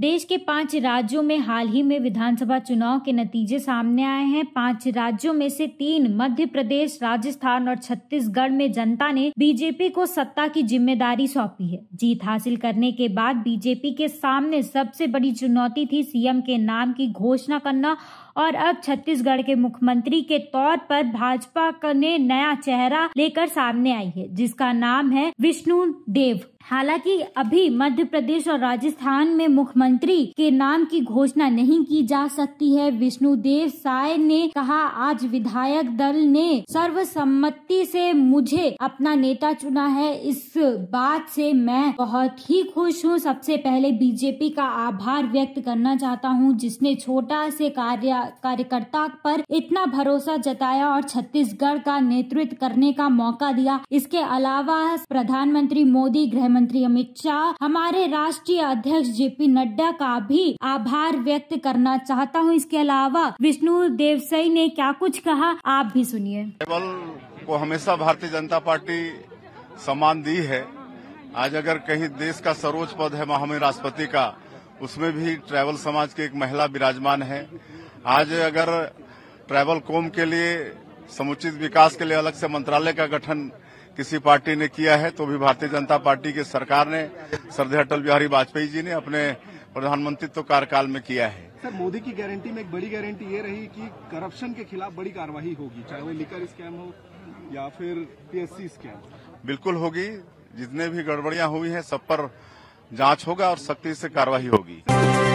देश के पांच राज्यों में हाल ही में विधानसभा चुनाव के नतीजे सामने आए हैं पांच राज्यों में से तीन मध्य प्रदेश राजस्थान और छत्तीसगढ़ में जनता ने बीजेपी को सत्ता की जिम्मेदारी सौंपी है जीत हासिल करने के बाद बीजेपी के सामने सबसे बड़ी चुनौती थी सीएम के नाम की घोषणा करना और अब छत्तीसगढ़ के मुख्यमंत्री के तौर पर भाजपा ने नया चेहरा लेकर सामने आई है जिसका नाम है विष्णु देव हालांकि अभी मध्य प्रदेश और राजस्थान में मुख्यमंत्री के नाम की घोषणा नहीं की जा सकती है विष्णु देव साय ने कहा आज विधायक दल ने सर्वसम्मति से मुझे अपना नेता चुना है इस बात से मैं बहुत ही खुश हूँ सबसे पहले बीजेपी का आभार व्यक्त करना चाहता हूँ जिसने छोटा से कार्य कार्यकर्ता पर इतना भरोसा जताया और छत्तीसगढ़ का नेतृत्व करने का मौका दिया इसके अलावा प्रधानमंत्री मोदी गृह गृहमंत्री अमित शाह हमारे राष्ट्रीय अध्यक्ष जे पी नड्डा का भी आभार व्यक्त करना चाहता हूँ इसके अलावा विष्णु देवसई ने क्या कुछ कहा आप भी सुनिए को हमेशा भारतीय जनता पार्टी सम्मान दी है आज अगर कहीं देश का सर्वोच्च पद है महामहिम राष्ट्रपति का उसमें भी ट्रैवल समाज की एक महिला विराजमान है आज अगर ट्रैवल कोम के लिए समुचित विकास के लिए अलग से मंत्रालय का गठन किसी पार्टी ने किया है तो भी भारतीय जनता पार्टी की सरकार ने श्रद्धे अटल बिहारी वाजपेयी जी ने अपने प्रधानमंत्री तो कार्यकाल में किया है सर मोदी की गारंटी में एक बड़ी गारंटी ये रही कि करप्शन के खिलाफ बड़ी कार्रवाई होगी चाहे वो लिकर स्कैम हो या फिर पीएससी स्कैम बिल्कुल होगी जितने भी गड़बड़ियां हुई हैं सब पर जांच होगा और सख्ती से कार्रवाई होगी